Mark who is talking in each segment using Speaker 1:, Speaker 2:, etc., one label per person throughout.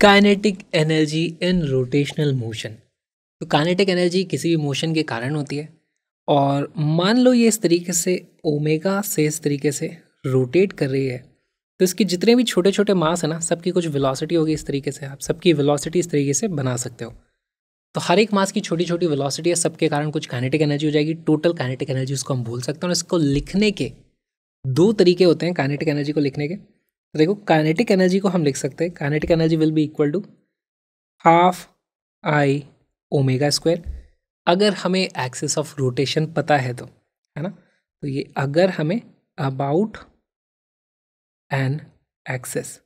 Speaker 1: Kinetic energy in rotational motion तो kinetic energy किसी भी मोशन के कारण होती है और मान लो ये इस तरीके से ओमेगा से इस तरीके से रोटेट कर रही है तो इसके जितने भी छोटे छोटे मास है ना सबकी कुछ वेलोसिटी होगी इस तरीके से आप सबकी वेलोसिटी इस तरीके से बना सकते हो तो हर एक मास की छोटी छोटी वेलोसिटी है सबके कारण कुछ काइनेटिक एनर्जी हो जाएगी टोटल काइनेटिक एनर्जी उसको हम बोल सकते हैं और इसको लिखने के दो तरीके होते हैं काइनेटिक एनर्जी को लिखने के तो देखो काइनेटिक एनर्जी को हम लिख सकते हैं kinetic energy will be equal to half I omega square अगर हमें एक्सेस ऑफ रोटेशन पता है तो है ना तो ये अगर हमें अबाउट एन एक्सेस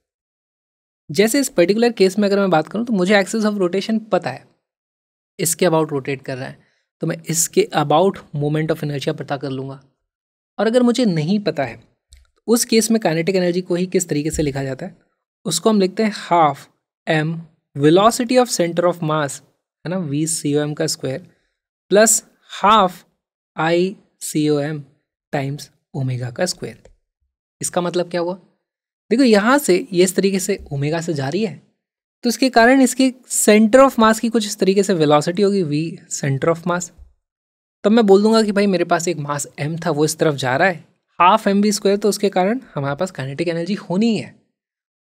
Speaker 1: जैसे इस पर्टिकुलर केस में अगर मैं बात करूँ तो मुझे एक्सेस ऑफ रोटेशन पता है इसके अबाउट रोटेट कर रहा है तो मैं इसके अबाउट मोमेंट ऑफ एनर्जिया पता कर लूँगा और अगर मुझे नहीं पता है उस केस में काइनेटिक एनर्जी को ही किस तरीके से लिखा जाता है उसको हम लिखते हैं half M velocity of centre of mass है ना वी सी ओ एम का square plus half I C O M times omega का स्क्वायर इसका मतलब क्या हुआ देखो यहाँ से ये इस तरीके से ओमेगा से जा रही है तो इसके कारण इसके सेंटर ऑफ मास की कुछ इस तरीके से वेलोसिटी होगी वी सेंटर ऑफ मास तब मैं बोल दूंगा कि भाई मेरे पास एक मास एम था वो इस तरफ जा रहा है हाफ एम वी स्क्वायर तो उसके कारण हमारे पास कनेटिक एनर्जी होनी है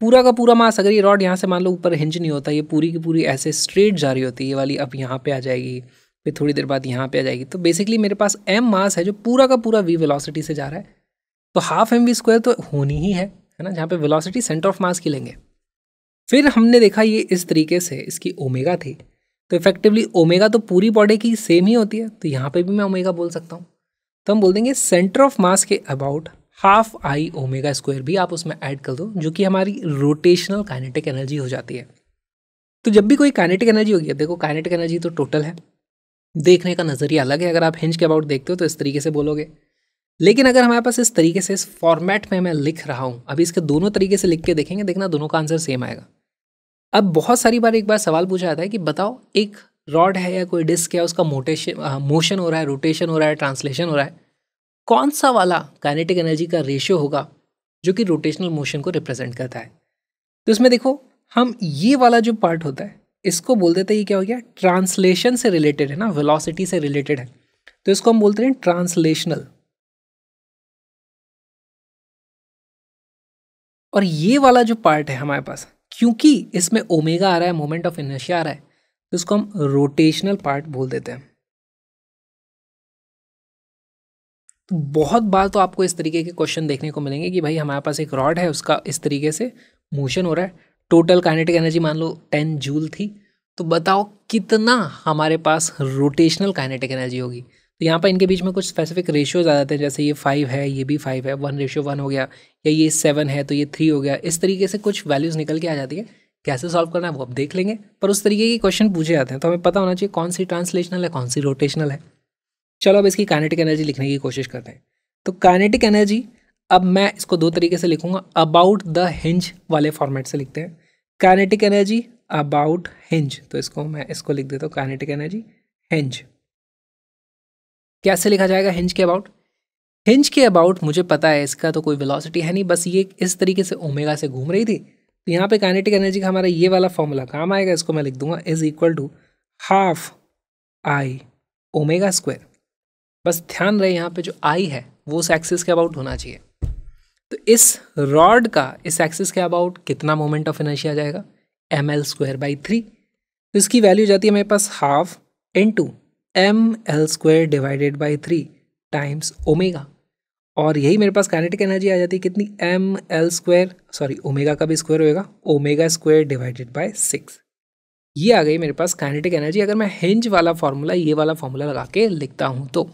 Speaker 1: पूरा का पूरा मास अगर ये रॉड यहाँ से मान लो ऊपर हिंज नहीं होता ये पूरी की पूरी ऐसे स्ट्रेट जा रही होती है ये वाली अब यहाँ पे आ जाएगी फिर थोड़ी देर बाद यहाँ पे आ जाएगी तो बेसिकली मेरे पास एम मास है जो पूरा का पूरा वी वेलोसिटी से जा रहा है तो हाफ एम वी स्क्वायर तो होनी ही है है ना जहाँ पे वेलोसिटी सेंटर ऑफ मास की लेंगे फिर हमने देखा ये इस तरीके से इसकी ओमेगा थी तो इफेक्टिवली ओमेगा तो पूरी बॉडी की सेम ही होती है तो यहाँ पे भी मैं ओमेगा बोल सकता हूँ तो हम बोल देंगे सेंटर ऑफ मास के about half I omega square भी आप उसमें ऐड कर दो जो कि हमारी रोटेशनल काइनेटिक एनर्जी हो जाती है तो जब भी कोई काइनेटिक एनर्जी होगी देखो काइनेटिक एनर्जी तो टोटल है देखने का नज़रिया अलग है अगर आप हिंज के अबाउट देखते हो तो इस तरीके से बोलोगे लेकिन अगर हमारे पास इस तरीके से इस फॉर्मेट में मैं लिख रहा हूँ अभी इसके दोनों तरीके से लिख के देखेंगे देखना दोनों का आंसर सेम आएगा अब बहुत सारी बार एक बार सवाल पूछा जाता है कि बताओ एक रॉड है या कोई डिस्क है उसका मोटेशन हाँ, मोशन हो रहा है रोटेशन हो रहा है ट्रांसलेशन हो रहा है कौन सा वाला काइनेटिक एनर्जी का रेशियो होगा जो कि रोटेशनल मोशन को रिप्रेजेंट करता है तो इसमें देखो हम ये वाला जो पार्ट होता है इसको बोल देते हैं ये क्या हो गया ट्रांसलेशन से रिलेटेड है ना वेलोसिटी से रिलेटेड है तो इसको हम बोलते हैं ट्रांसलेशनल और ये वाला जो पार्ट है हमारे पास क्योंकि इसमें ओमेगा आ रहा है मोमेंट ऑफ इनर्शिया आ रहा है तो इसको हम रोटेशनल पार्ट बोल देते हैं तो बहुत बार तो आपको इस तरीके के क्वेश्चन देखने को मिलेंगे कि भाई हमारे पास एक रॉड है उसका इस तरीके से मोशन हो रहा है टोटल काइनेटिक एनर्जी मान लो टेन जूल थी तो बताओ कितना हमारे पास रोटेशनल काइनेटिक एनर्जी होगी तो यहाँ पर इनके बीच में कुछ स्पेसिफिक रेशियोज आ जाते हैं जैसे ये फाइव है ये भी फाइव है वन रेशियो वन हो गया या ये सेवन है तो ये थ्री हो गया इस तरीके से कुछ वैल्यूज़ निकल के आ जाती है कैसे सॉल्व करना है वो आप देख लेंगे पर उस तरीके के क्वेश्चन पूछे जाते हैं तो हमें पता होना चाहिए कौन सी ट्रांसलेशनल है कौन सी रोटेशनल है चलो अब इसकी काइनेटिक एनर्जी लिखने की कोशिश करते हैं तो काइनेटिक एनर्जी अब मैं इसको दो तरीके से लिखूंगा अबाउट द हिंज वाले फॉर्मेट से लिखते हैं काइनेटिक एनर्जी अबाउट हिंज तो इसको मैं इसको लिख देता हूँ काइनेटिक एनर्जी हिंज कैसे लिखा जाएगा हिंज के अबाउट हिंज के अबाउट मुझे पता है इसका तो कोई वेलोसिटी है नहीं बस ये इस तरीके से ओमेगा से घूम रही थी तो यहाँ पे काइनेटिक एनर्जी का हमारा ये वाला फॉर्मूला काम आएगा इसको मैं लिख दूंगा is equal to half I omega square बस ध्यान रहे यहाँ पे जो आई है वो उस एक्सिस के अबाउट होना चाहिए तो इस रॉड का इस एक्सिस के अबाउट कितना मोमेंट ऑफ एनर्जी आ जाएगा M L square by three तो इसकी वैल्यू जाती है मेरे पास half into M L square divided by three times omega और यही मेरे पास काइनेटिक एनर्जी आ जाती है कितनी M L square sorry omega का भी स्क्वायर होएगा omega square divided by six ये आ गई मेरे पास काइनेटिक एनर्जी अगर मैं हिंज वाला फार्मूला ये वाला फार्मूला लगा के लिखता हूँ तो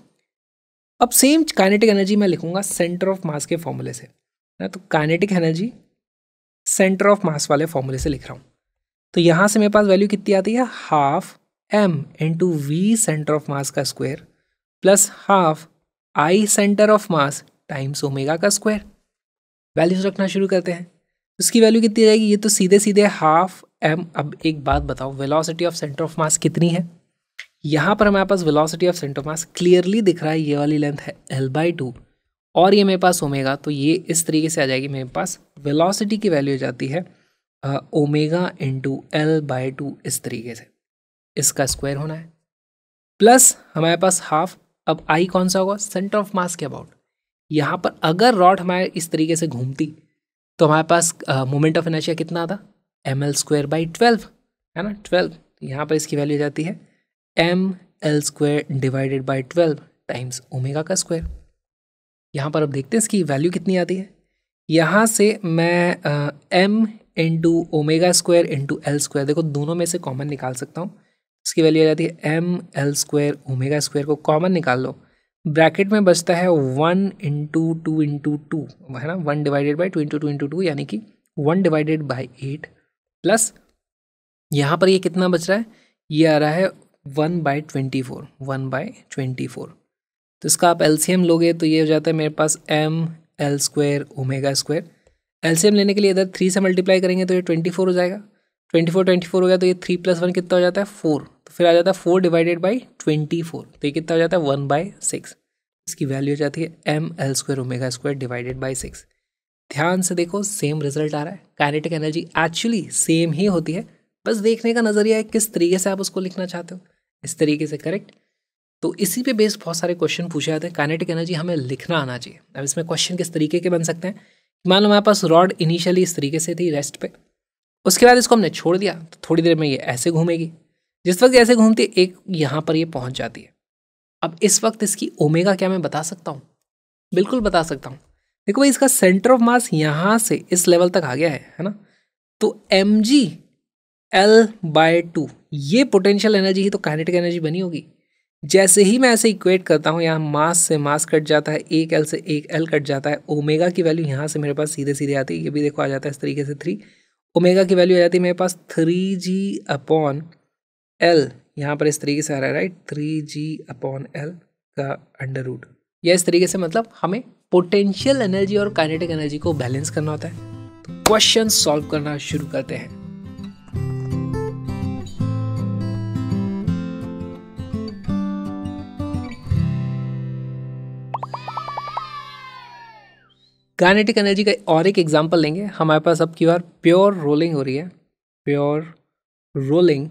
Speaker 1: अब सेम काइनेटिक एनर्जी मैं लिखूंगा सेंटर ऑफ मास के फॉर्मूले से ना तो kinetic energy centre of mass वाले फॉर्मूले से लिख रहा हूँ तो यहाँ से मेरे पास वैल्यू कितनी आती है half M into V centre of mass का square plus half I centre of mass times omega का स्क्वायर वैल्यूज रखना शुरू करते हैं उसकी वैल्यू कितनी रहेगी ये तो सीधे सीधे हाफ एम अब एक बात बताओ velocity of centre of mass कितनी है यहाँ पर हमारे पास velocity of centre of mass clearly दिख रहा है ये वाली लेंथ है एल बाई टू और ये मेरे पास ओमेगा तो ये इस तरीके से आ जाएगी मेरे पास वेलोसिटी की वैल्यू जाती है omega into L by two इस तरीके से इसका स्क्वायर होना है प्लस हमारे पास हाफ अब आई कौन सा होगा सेंटर ऑफ मास के अबाउट यहाँ पर अगर रॉड हमारे इस तरीके से घूमती तो हमारे पास मोमेंट ऑफ इनर्शिया कितना आता M L square by twelve है ना ट्वेल्व यहाँ पर इसकी वैल्यू जाती है M L square divided by twelve times omega का स्क्वायर यहाँ पर अब देखते हैं इसकी वैल्यू कितनी आती है यहाँ से मैं M into omega square into L square देखो दोनों में से कॉमन निकाल सकता हूँ इसकी वैल्यू आ जाती है M L square omega square को कॉमन निकाल लो ब्रैकेट में बचता है one into two into two है ना one divided by two into two into two यानी कि one divided by eight plus यहाँ पर ये कितना बच रहा है ये आ रहा है one by twenty four one by twenty four तो इसका आप एलसीएम लोगे तो ये हो जाता है मेरे पास M L square omega square LCM लेने के लिए इधर थ्री से मल्टीप्लाई करेंगे तो ये ट्वेंटी फोर हो जाएगा ट्वेंटी फोर ट्वेंटी फोर हो गया तो ये थ्री प्लस वन कितना हो जाता है फोर तो फिर आ जाता है four divided by twenty four तो ये कितना हो जाता है वन बाई सिक्स इसकी वैल्यू हो जाती है M L square omega square divided by six ध्यान से देखो सेम रिजल्ट आ रहा है काइनेटिक एनर्जी एक्चुअली सेम ही होती है बस देखने का नज़रिया है किस तरीके से आप उसको लिखना चाहते हो इस तरीके से करेक्ट तो इसी पे बेस्ड बहुत सारे क्वेश्चन पूछे जाते हैं काइनेटिक एनर्जी हमें लिखना आना चाहिए अब इसमें क्वेश्चन किस तरीके के बन सकते हैं मान लो हमारे पास रॉड इनिशियली इस तरीके से थी रेस्ट पे उसके बाद इसको हमने छोड़ दिया तो थोड़ी देर में ये ऐसे घूमेगी जिस वक्त ऐसे घूमती एक यहाँ पर ये पहुँच जाती है अब इस वक्त इसकी ओमेगा क्या मैं बता सकता हूँ बिल्कुल बता सकता हूँ देखो भाई इसका सेंटर ऑफ मास यहाँ से इस लेवल तक आ गया है है ना तो M G L by two ये पोटेंशियल एनर्जी ही तो काइनेटिक एनर्जी बनी होगी जैसे ही मैं ऐसे इक्वेट करता हूँ यहाँ मास से मास कट जाता है एक एल से एक एल कट जाता है ओमेगा की वैल्यू यहाँ से मेरे पास सीधे सीधे आती है ये भी देखो आ जाता है इस तरीके से थ्री ओमेगा की वैल्यू आ जाती है मेरे पास थ्री जी अपॉन एल यहाँ पर इस तरीके से आ रहा है right three G upon L का अंडर रूट या इस तरीके से मतलब हमें पोटेंशियल एनर्जी और काइनेटिक एनर्जी को बैलेंस करना होता है तो क्वेश्चन सॉल्व करना शुरू करते हैं काइनेटिक एनर्जी का और एक एग्जांपल लेंगे हमारे पास अब की बार प्योर रोलिंग हो रही है प्योर रोलिंग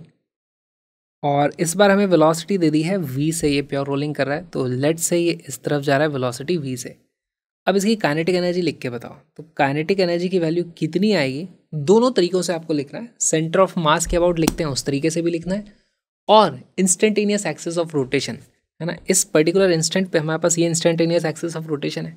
Speaker 1: और इस बार हमें वेलोसिटी दे दी है वी से ये प्योर रोलिंग कर रहा है तो लेट से ये इस तरफ जा रहा है वेलोसिटी वी से अब इसकी काइनेटिक एनर्जी लिख के बताओ तो काइनेटिक एनर्जी की वैल्यू कितनी आएगी दोनों तरीक़ों से आपको लिखना है सेंटर ऑफ मास के अबाउट लिखते हैं उस तरीके से भी लिखना है और इंस्टेंटेनियस एक्सेस ऑफ रोटेशन है ना इस पर्टिकुलर इंस्टेंट पे हमारे पास ये इंस्टेंटेनियस एक्सेस ऑफ रोटेशन है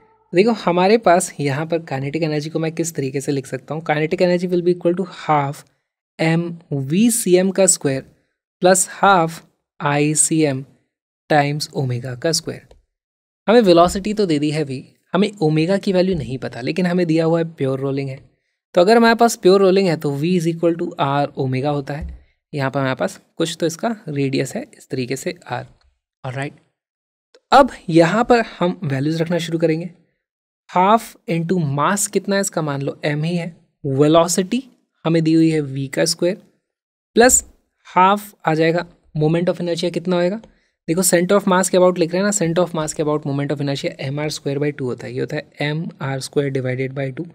Speaker 1: देखो हमारे पास यहाँ पर काइनेटिक एनर्जी को मैं किस तरीके से लिख सकता हूँ kinetic energy will be equal to half M V C M का square plus half I C M times omega का स्क्वायर हमें वेलोसिटी तो दे दी है वी हमें ओमेगा की वैल्यू नहीं पता लेकिन हमें दिया हुआ है प्योर रोलिंग है तो अगर हमारे पास प्योर रोलिंग है तो V is equal to R omega होता है यहाँ पर हमारे पास कुछ तो इसका रेडियस है इस तरीके से आर और राइट तो अब यहाँ पर हम वैल्यूज़ रखना शुरू करेंगे हाफ इंटू मास कितना है इसका मान लो एम ही है वेलोसिटी हमें दी हुई है वी का स्क्वायर प्लस हाफ आ जाएगा मोमेंट ऑफ इनर्शिया कितना होएगा देखो सेंटर ऑफ मास के अबाउट लिख रहे हैं ना सेंटर ऑफ मास के about moment of inertia M R square by two होता है ये होता है M R square divided by two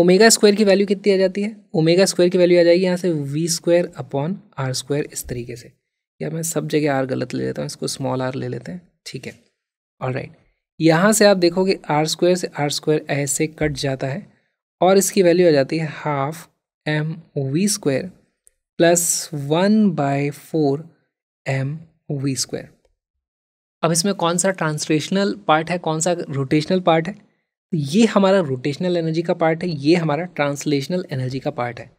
Speaker 1: omega square की वैल्यू कितनी आ जाती है ओमेगा स्क्वायर की वैल्यू आ जाएगी यहाँ से V square upon R square इस तरीके से या मैं सब जगह आर गलत ले लेता हूँ इसको स्मॉल आर ले लेते हैं ठीक है ऑल राइट यहाँ से आप देखोगे आर स्क्वायर से आर स्क्वायर ऐसे कट जाता है और इसकी वैल्यू आ जाती है half M V square plus one by four M V square अब इसमें कौन सा ट्रांसलेशनल पार्ट है कौन सा रोटेशनल तो पार्ट है ये हमारा रोटेशनल एनर्जी का पार्ट है ये हमारा ट्रांसलेशनल एनर्जी का पार्ट है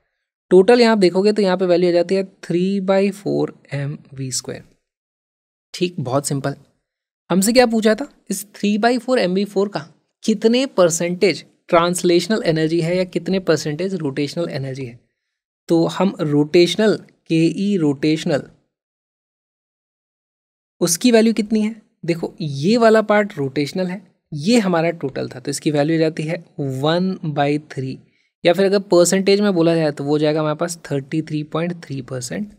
Speaker 1: टोटल यहाँ देखोगे तो यहाँ पे वैल्यू आ जाती है three by four M V square ठीक बहुत सिंपल हमसे क्या पूछा था इस three by four M B four का कितने परसेंटेज ट्रांसलेशनल एनर्जी है या कितने परसेंटेज रोटेशनल एनर्जी है तो हम रोटेशनल के ई रोटेशनल उसकी वैल्यू कितनी है देखो ये वाला पार्ट रोटेशनल है ये हमारा टोटल था तो इसकी वैल्यू जाती है वन बाई थ्री या फिर अगर परसेंटेज में बोला जाए तो वो जाएगा हमारे पास thirty three point three percent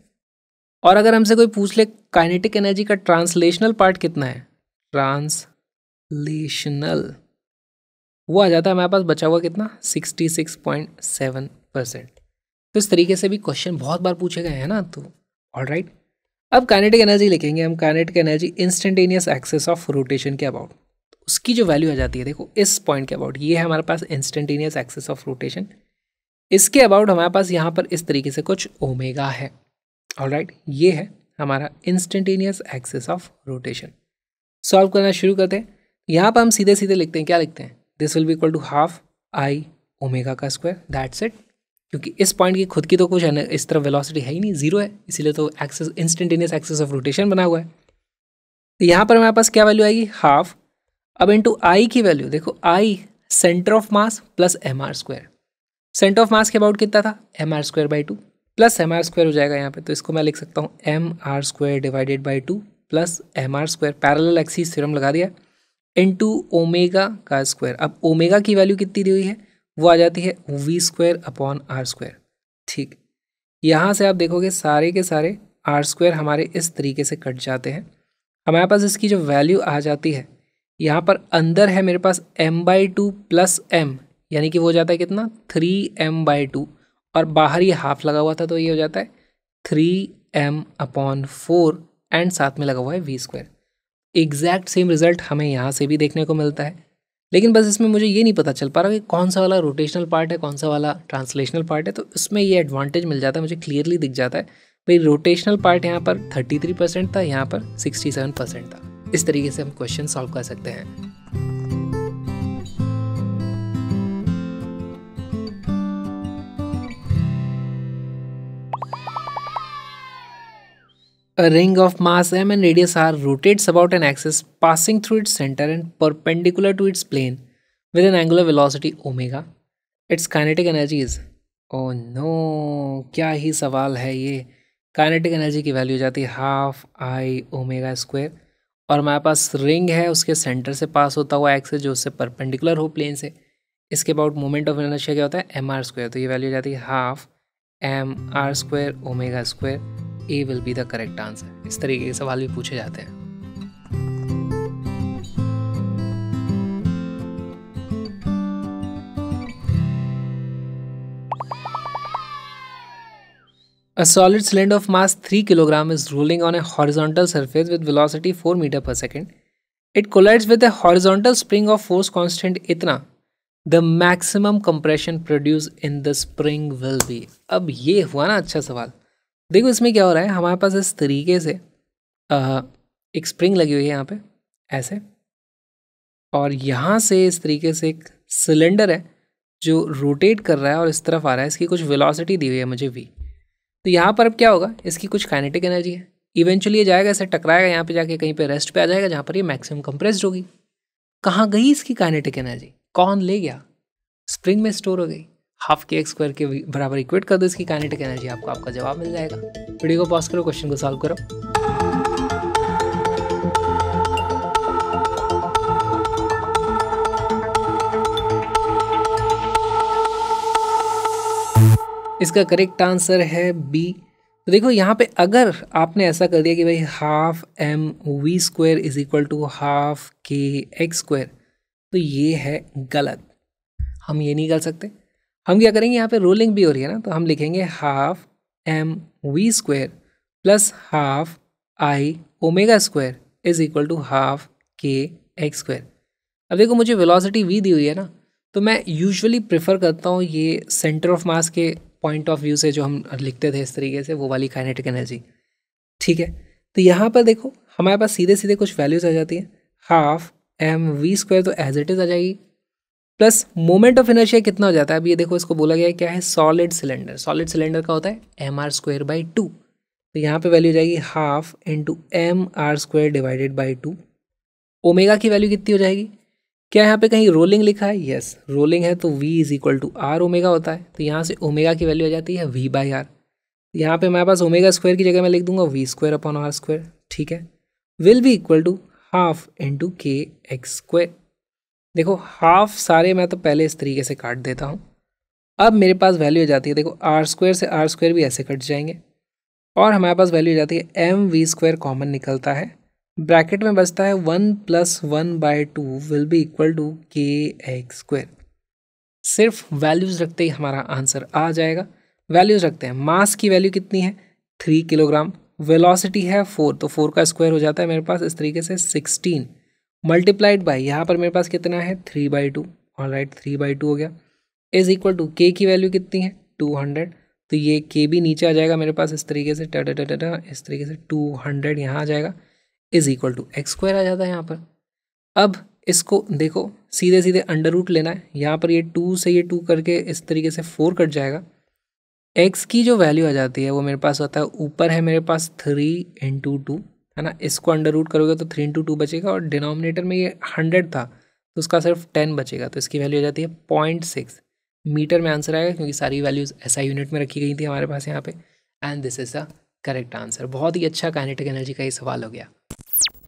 Speaker 1: और अगर हमसे कोई पूछ ले काइनेटिक एनर्जी का ट्रांसलेशनल पार्ट कितना है ट्रांसलेशनल वो आ जाता है हमारे पास बचा हुआ कितना 66.7 परसेंट तो इस तरीके से भी क्वेश्चन बहुत बार पूछे गए हैं ना तो ऑल राइट अब कानेटिक एनर्जी लिखेंगे हम kinetic energy instantaneous axis of rotation के अबाउट उसकी जो वैल्यू आ जाती है देखो इस पॉइंट के अबाउट ये है हमारे पास इंस्टेंटेनियस एक्सेस ऑफ रोटेशन इसके अबाउट हमारे पास यहाँ पर इस तरीके से कुछ ओमेगा है ऑल राइट right, ये है हमारा instantaneous axis of rotation solve करना शुरू करते हैं यहाँ पर हम सीधे सीधे लिखते हैं क्या लिखते हैं this will be equal to half I omega का स्क्वायर दैट्स इट क्योंकि इस पॉइंट की खुद की तो कुछ है इस तरह वेलोसिटी है ही नहीं जीरो है इसीलिए तो axis instantaneous axis of rotation बना हुआ है तो यहाँ पर हमारे पास क्या वैल्यू आएगी हाफ अब इंटू आई की वैल्यू देखो I centre of mass plus M R square centre of mass के अबाउट कितना था M R square by two plus M R square हो जाएगा यहाँ पे तो इसको मैं लिख सकता हूँ M R square divided by two plus M R square parallel axis theorem लगा दिया इन टू ओमेगा का स्क्वायर अब ओमेगा की वैल्यू कितनी दी हुई है वो आ जाती है V square upon R square ठीक यहाँ से आप देखोगे सारे के सारे आर स्क्वायर हमारे इस तरीके से कट जाते हैं हमारे पास इसकी जो वैल्यू आ जाती है यहाँ पर अंदर है मेरे पास M by two plus M यानी कि वो हो जाता है कितना थ्री एम बाई टू और बाहर ये हाफ लगा हुआ था तो ये हो जाता है three M upon four and साथ में लगा हुआ है V square exact same result हमें यहाँ से भी देखने को मिलता है लेकिन बस इसमें मुझे ये नहीं पता चल पा रहा कि कौन सा वाला रोटेशनल पार्ट है कौन सा वाला ट्रांसलेशनल पार्ट है तो इसमें ये एडवांटेज मिल जाता है मुझे क्लियरली दिख जाता है भाई रोटेशनल पार्ट यहाँ पर 33 परसेंट था यहाँ पर 67 परसेंट था इस तरीके से हम क्वेश्चन सॉल्व कर सकते हैं A ring of mass m and radius r rotates about an axis passing through its center and perpendicular to its plane with an angular velocity omega. Its kinetic energy is oh oh no क्या ही सवाल है ये kinetic energy की value जाती है half I omega square और हमारे पास रिंग है उसके सेंटर से पास होता हुआ एक्स जो उससे परपेंडिकुलर हो प्लेन से इसके अबाउट मोमेंट ऑफ इनर्शिया क्या होता है एम आर स्क्वायर तो ये वैल्यू जाती है half M R square omega square A will be the correct answer इस तरीके के सवाल भी पूछे जाते हैं A solid cylinder of mass 3 kg is rolling on a horizontal surface with velocity 4 meter per second. It collides with a horizontal spring of force constant इतना. The maximum compression produced in the spring will be. अब ये हुआ ना अच्छा सवाल देखो इसमें क्या हो रहा है हमारे पास इस तरीके से आ, एक स्प्रिंग लगी हुई है यहाँ पे ऐसे और यहाँ से इस तरीके से एक सिलेंडर है जो रोटेट कर रहा है और इस तरफ आ रहा है इसकी कुछ वेलोसिटी दी हुई है मुझे वी तो यहाँ पर अब क्या होगा इसकी कुछ काइनेटिक एनर्जी है इवेंचुअली ये जाएगा ऐसे टकराएगा यहाँ पे जाके कहीं पे रेस्ट पे आ जाएगा जहाँ पर ये मैक्सिमम कंप्रेस्ड होगी कहाँ गई इसकी काइनेटिक एनर्जी कौन ले गया स्प्रिंग में स्टोर हो गई हाफ के एक्स स्क्वायर के बराबर इक्वेट कर दो इसकी काइनेटिक एनर्जी आपको आपका जवाब मिल जाएगा वीडियो को पॉज करो क्वेश्चन को सॉल्व करो इसका करेक्ट आंसर है बी तो देखो यहाँ पे अगर आपने ऐसा कर दिया कि भाई half M V square is equal to half K X square तो ये है गलत हम ये नहीं कर सकते हम क्या करेंगे यहाँ पे रोलिंग भी हो रही है ना तो हम लिखेंगे half M V square plus half I omega square is equal to half K X square अब देखो मुझे वेलोसिटी वी दी हुई है ना तो मैं यूजुअली प्रेफर करता हूँ ये सेंटर ऑफ मास के पॉइंट ऑफ व्यू से जो हम लिखते थे इस तरीके से वो वाली काइनेटिक एनर्जी ठीक है तो यहाँ पर देखो हमारे पास सीधे सीधे कुछ वैल्यूज आ जाती हैं हाफ एम वी स्क्वायर तो एज इट इज़ आ जाएगी प्लस मोमेंट ऑफ इनर्शिया कितना हो जाता है अब ये देखो इसको बोला गया क्या है सॉलिड सिलेंडर सॉलिड सिलेंडर का होता है M R square by two तो यहाँ पे वैल्यू जाएगी half into M R square divided by two omega की वैल्यू कितनी हो जाएगी क्या यहाँ पे कहीं रोलिंग लिखा है यस yes, रोलिंग है तो V is equal to R omega होता है तो यहाँ से ओमेगा की वैल्यू आ जाती है वी बाई आर यहाँ पर हमारे पास ओमेगा स्क्वायर की जगह मैं लिख दूंगा V square upon R square ठीक है will be equal to half into K X square देखो हाफ सारे मैं तो पहले इस तरीके से काट देता हूँ अब मेरे पास वैल्यू आ जाती है देखो आर स्क्वायर से आर स्क्वायर भी ऐसे कट जाएंगे और हमारे पास वैल्यू आ जाती है एम वी स्क्वायर कॉमन निकलता है ब्रैकेट में बचता है one plus one by two will be equal to K X square सिर्फ वैल्यूज़ रखते ही हमारा आंसर आ जाएगा वैल्यूज़ रखते हैं मास की वैल्यू कितनी है थ्री किलोग्राम वेलोसिटी है फोर तो फोर का स्क्वायर हो जाता है मेरे पास इस तरीके से सिक्सटीन मल्टीप्लाइड बाई यहाँ पर मेरे पास कितना है three by two all right three by two हो गया इज़ इक्वल टू के की वैल्यू कितनी है टू हंड्रेड तो ये के भी नीचे आ जाएगा मेरे पास इस तरीके से टा टा टा इस तरीके से टू हंड्रेड यहाँ आ जाएगा is equal to x square आ जाता है यहाँ पर अब इसको देखो सीधे सीधे अंडर रूट लेना है यहाँ पर ये टू से ये टू करके इस तरीके से फोर कट जाएगा एक्स की जो वैल्यू आ जाती है वो मेरे पास आता है ऊपर है मेरे पास थ्री इंटू टू है ना इसको अंडर रूट करोगे तो थ्री इंटू टू बचेगा और डिनोमिनेटर में ये हंड्रेड था तो उसका सिर्फ टेन बचेगा तो इसकी वैल्यू हो जाती है पॉइंट सिक्स मीटर में आंसर आएगा क्योंकि सारी वैल्यूज़ ऐसा यूनिट में रखी गई थी हमारे पास यहाँ पे and this is a correct answer बहुत ही अच्छा काइनेटिक एनर्जी का ये सवाल हो गया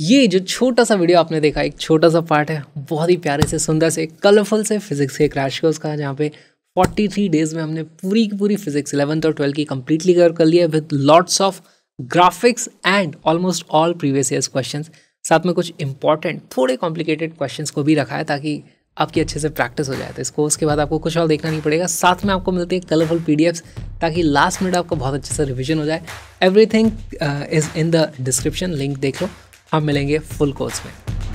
Speaker 1: ये जो छोटा सा वीडियो आपने देखा एक छोटा सा पार्ट है बहुत ही प्यारे से सुंदर से कलरफुल से फिजिक्स के क्रैश कोर्स का जहाँ पे 43 डेज में हमने पूरी की पूरी फिजिक्स इलेवंथ और ट्वेल्थ की कंप्लीटली कवर कर लिया with lots of graphics and almost all previous years question साथ में कुछ इंपॉर्टेंट थोड़े कॉम्प्लिकेटेड क्वेश्चन को भी रखा है ताकि आपकी अच्छे से प्रैक्टिस हो जाए तो इस कोर्स के बाद आपको कुछ और देखना नहीं पड़ेगा साथ में आपको मिलती है कलरफुल पी ताकि लास्ट मिनट आपको बहुत अच्छे से रिविजन हो जाए everything is in the description link देख लो हम मिलेंगे फुल कोर्स में